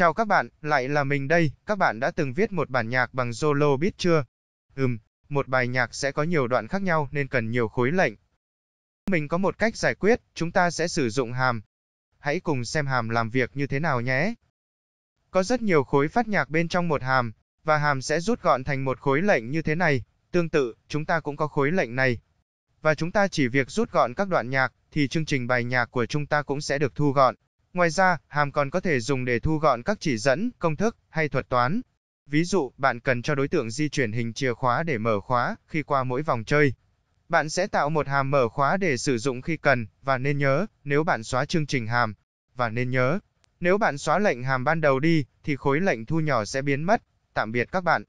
Chào các bạn, lại là mình đây, các bạn đã từng viết một bản nhạc bằng solo biết chưa? Ừm, một bài nhạc sẽ có nhiều đoạn khác nhau nên cần nhiều khối lệnh. Mình có một cách giải quyết, chúng ta sẽ sử dụng hàm. Hãy cùng xem hàm làm việc như thế nào nhé. Có rất nhiều khối phát nhạc bên trong một hàm, và hàm sẽ rút gọn thành một khối lệnh như thế này. Tương tự, chúng ta cũng có khối lệnh này. Và chúng ta chỉ việc rút gọn các đoạn nhạc, thì chương trình bài nhạc của chúng ta cũng sẽ được thu gọn. Ngoài ra, hàm còn có thể dùng để thu gọn các chỉ dẫn, công thức hay thuật toán. Ví dụ, bạn cần cho đối tượng di chuyển hình chìa khóa để mở khóa khi qua mỗi vòng chơi. Bạn sẽ tạo một hàm mở khóa để sử dụng khi cần và nên nhớ, nếu bạn xóa chương trình hàm và nên nhớ, nếu bạn xóa lệnh hàm ban đầu đi thì khối lệnh thu nhỏ sẽ biến mất. Tạm biệt các bạn.